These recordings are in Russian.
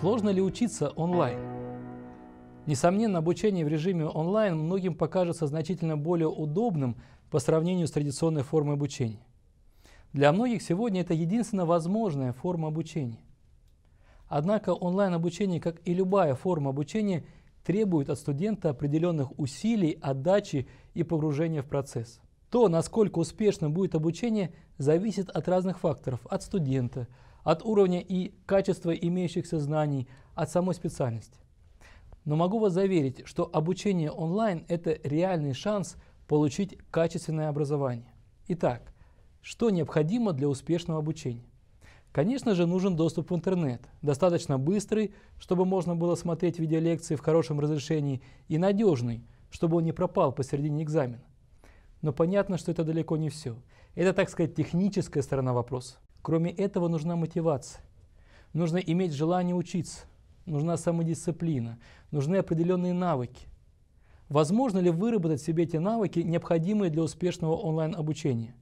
Сложно ли учиться онлайн? Несомненно, обучение в режиме онлайн многим покажется значительно более удобным по сравнению с традиционной формой обучения. Для многих сегодня это единственная возможная форма обучения. Однако онлайн-обучение, как и любая форма обучения, требует от студента определенных усилий, отдачи и погружения в процесс. То, насколько успешным будет обучение, зависит от разных факторов – от студента, от уровня и качества имеющихся знаний, от самой специальности. Но могу вас заверить, что обучение онлайн – это реальный шанс получить качественное образование. Итак, что необходимо для успешного обучения? Конечно же, нужен доступ в интернет, достаточно быстрый, чтобы можно было смотреть видеолекции в хорошем разрешении, и надежный, чтобы он не пропал посередине экзамена. Но понятно, что это далеко не все. Это, так сказать, техническая сторона вопроса. Кроме этого нужна мотивация. Нужно иметь желание учиться, нужна самодисциплина, нужны определенные навыки. Возможно ли выработать в себе те навыки, необходимые для успешного онлайн-обучения?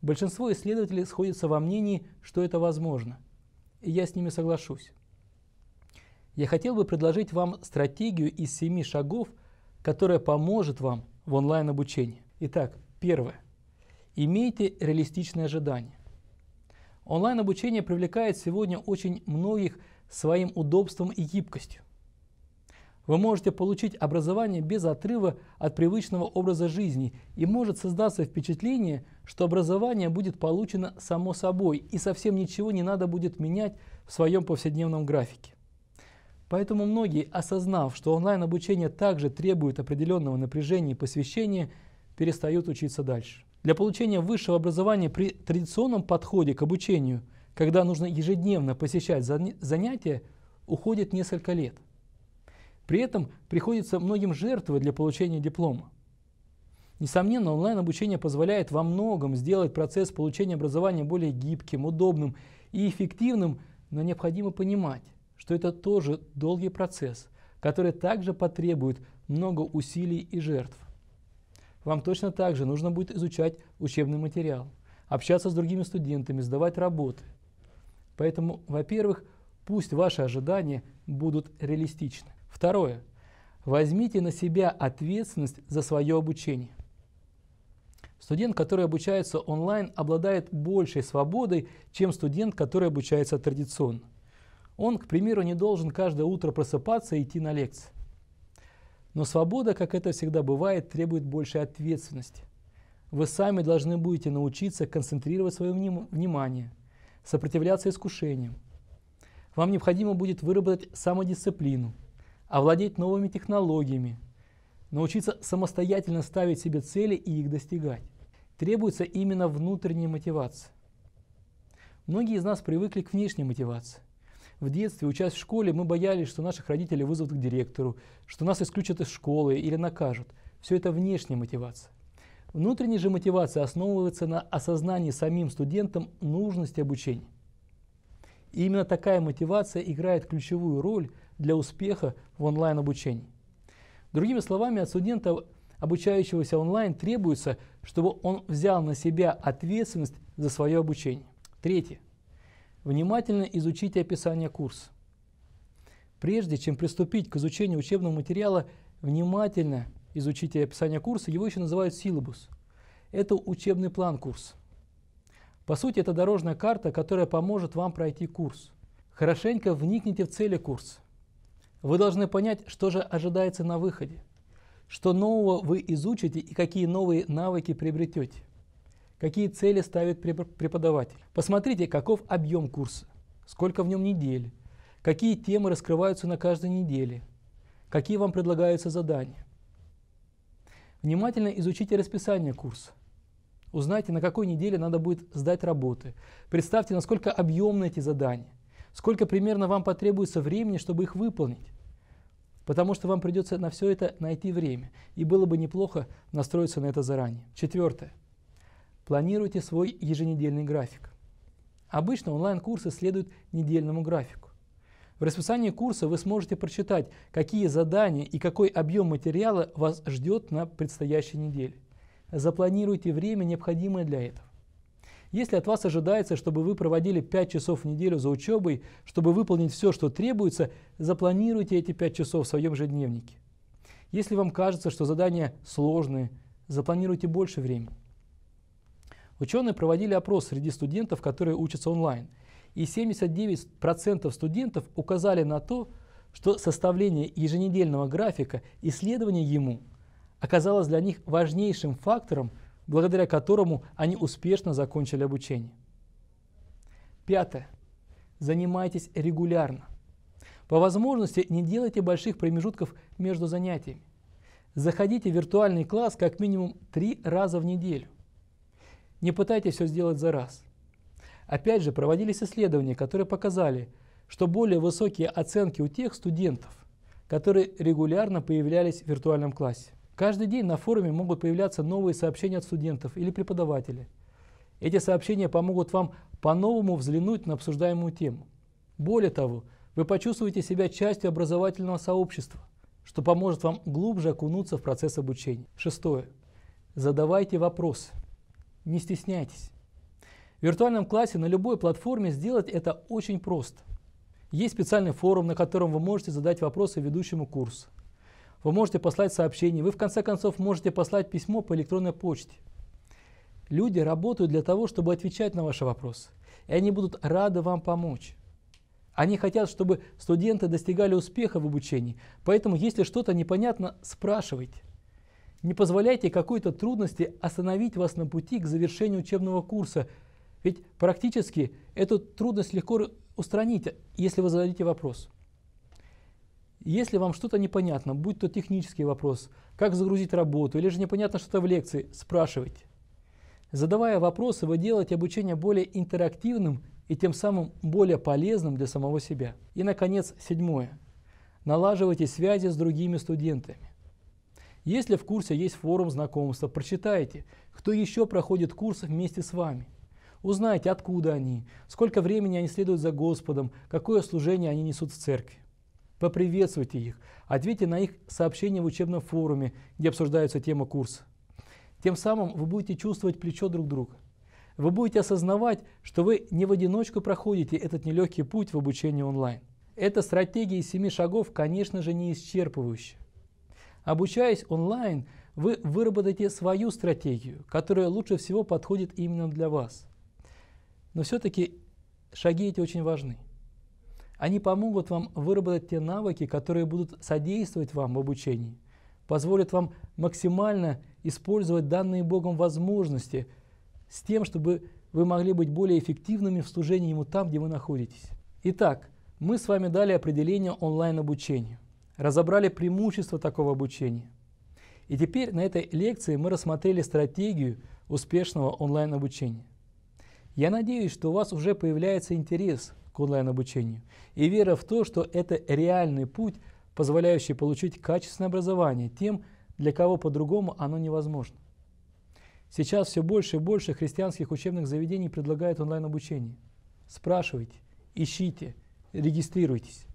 Большинство исследователей сходятся во мнении, что это возможно. И я с ними соглашусь. Я хотел бы предложить вам стратегию из семи шагов, которая поможет вам в онлайн-обучении. Итак, первое. Имейте реалистичные ожидания. Онлайн-обучение привлекает сегодня очень многих своим удобством и гибкостью. Вы можете получить образование без отрыва от привычного образа жизни, и может создаться впечатление, что образование будет получено само собой, и совсем ничего не надо будет менять в своем повседневном графике. Поэтому многие, осознав, что онлайн-обучение также требует определенного напряжения и посвящения, перестают учиться дальше. Для получения высшего образования при традиционном подходе к обучению, когда нужно ежедневно посещать занятия, уходит несколько лет. При этом приходится многим жертвовать для получения диплома. Несомненно, онлайн-обучение позволяет во многом сделать процесс получения образования более гибким, удобным и эффективным, но необходимо понимать, что это тоже долгий процесс, который также потребует много усилий и жертв. Вам точно так же нужно будет изучать учебный материал, общаться с другими студентами, сдавать работы. Поэтому, во-первых, пусть ваши ожидания будут реалистичны. Второе. Возьмите на себя ответственность за свое обучение. Студент, который обучается онлайн, обладает большей свободой, чем студент, который обучается традиционно. Он, к примеру, не должен каждое утро просыпаться и идти на лекции. Но свобода, как это всегда бывает, требует большей ответственности. Вы сами должны будете научиться концентрировать свое внимание, сопротивляться искушениям. Вам необходимо будет выработать самодисциплину, овладеть новыми технологиями, научиться самостоятельно ставить себе цели и их достигать. Требуется именно внутренняя мотивация. Многие из нас привыкли к внешней мотивации – в детстве, учась в школе, мы боялись, что наших родителей вызовут к директору, что нас исключат из школы или накажут. Все это внешняя мотивация. Внутренняя же мотивация основывается на осознании самим студентам нужности обучения. И именно такая мотивация играет ключевую роль для успеха в онлайн-обучении. Другими словами, от студента, обучающегося онлайн, требуется, чтобы он взял на себя ответственность за свое обучение. Третье. Внимательно изучите описание курса. Прежде чем приступить к изучению учебного материала, внимательно изучите описание курса. Его еще называют силобус. Это учебный план курса. По сути, это дорожная карта, которая поможет вам пройти курс. Хорошенько вникните в цели курса. Вы должны понять, что же ожидается на выходе, что нового вы изучите и какие новые навыки приобретете какие цели ставит преподаватель. Посмотрите, каков объем курса, сколько в нем недель, какие темы раскрываются на каждой неделе, какие вам предлагаются задания. Внимательно изучите расписание курса. Узнайте, на какой неделе надо будет сдать работы. Представьте, насколько объемны эти задания, сколько примерно вам потребуется времени, чтобы их выполнить. Потому что вам придется на все это найти время, и было бы неплохо настроиться на это заранее. Четвертое. Планируйте свой еженедельный график. Обычно онлайн-курсы следуют недельному графику. В расписании курса вы сможете прочитать, какие задания и какой объем материала вас ждет на предстоящей неделе. Запланируйте время, необходимое для этого. Если от вас ожидается, чтобы вы проводили 5 часов в неделю за учебой, чтобы выполнить все, что требуется, запланируйте эти 5 часов в своем же дневнике. Если вам кажется, что задания сложные, запланируйте больше времени. Ученые проводили опрос среди студентов, которые учатся онлайн. И 79% студентов указали на то, что составление еженедельного графика исследования ему оказалось для них важнейшим фактором, благодаря которому они успешно закончили обучение. Пятое. Занимайтесь регулярно. По возможности не делайте больших промежутков между занятиями. Заходите в виртуальный класс как минимум три раза в неделю – не пытайтесь все сделать за раз. Опять же, проводились исследования, которые показали, что более высокие оценки у тех студентов, которые регулярно появлялись в виртуальном классе. Каждый день на форуме могут появляться новые сообщения от студентов или преподавателей. Эти сообщения помогут вам по-новому взглянуть на обсуждаемую тему. Более того, вы почувствуете себя частью образовательного сообщества, что поможет вам глубже окунуться в процесс обучения. Шестое. Задавайте вопросы. Не стесняйтесь. В виртуальном классе на любой платформе сделать это очень просто. Есть специальный форум, на котором вы можете задать вопросы ведущему курсу. Вы можете послать сообщение, вы в конце концов можете послать письмо по электронной почте. Люди работают для того, чтобы отвечать на ваши вопросы, и они будут рады вам помочь. Они хотят, чтобы студенты достигали успеха в обучении, поэтому если что-то непонятно, спрашивайте. Не позволяйте какой-то трудности остановить вас на пути к завершению учебного курса, ведь практически эту трудность легко устранить, если вы зададите вопрос. Если вам что-то непонятно, будь то технический вопрос, как загрузить работу, или же непонятно что-то в лекции, спрашивайте. Задавая вопросы, вы делаете обучение более интерактивным и тем самым более полезным для самого себя. И, наконец, седьмое. Налаживайте связи с другими студентами. Если в курсе есть форум знакомства, прочитайте, кто еще проходит курсы вместе с вами. Узнайте, откуда они, сколько времени они следуют за Господом, какое служение они несут в церкви. Поприветствуйте их, ответьте на их сообщения в учебном форуме, где обсуждаются тема курса. Тем самым вы будете чувствовать плечо друг друга. Вы будете осознавать, что вы не в одиночку проходите этот нелегкий путь в обучении онлайн. Эта стратегия из семи шагов, конечно же, не исчерпывающая. Обучаясь онлайн, вы выработаете свою стратегию, которая лучше всего подходит именно для вас. Но все-таки шаги эти очень важны. Они помогут вам выработать те навыки, которые будут содействовать вам в обучении, позволят вам максимально использовать данные Богом возможности с тем, чтобы вы могли быть более эффективными в служении Ему там, где вы находитесь. Итак, мы с вами дали определение онлайн-обучению – разобрали преимущества такого обучения. И теперь на этой лекции мы рассмотрели стратегию успешного онлайн-обучения. Я надеюсь, что у вас уже появляется интерес к онлайн-обучению и вера в то, что это реальный путь, позволяющий получить качественное образование тем, для кого по-другому оно невозможно. Сейчас все больше и больше христианских учебных заведений предлагают онлайн-обучение. Спрашивайте, ищите, регистрируйтесь.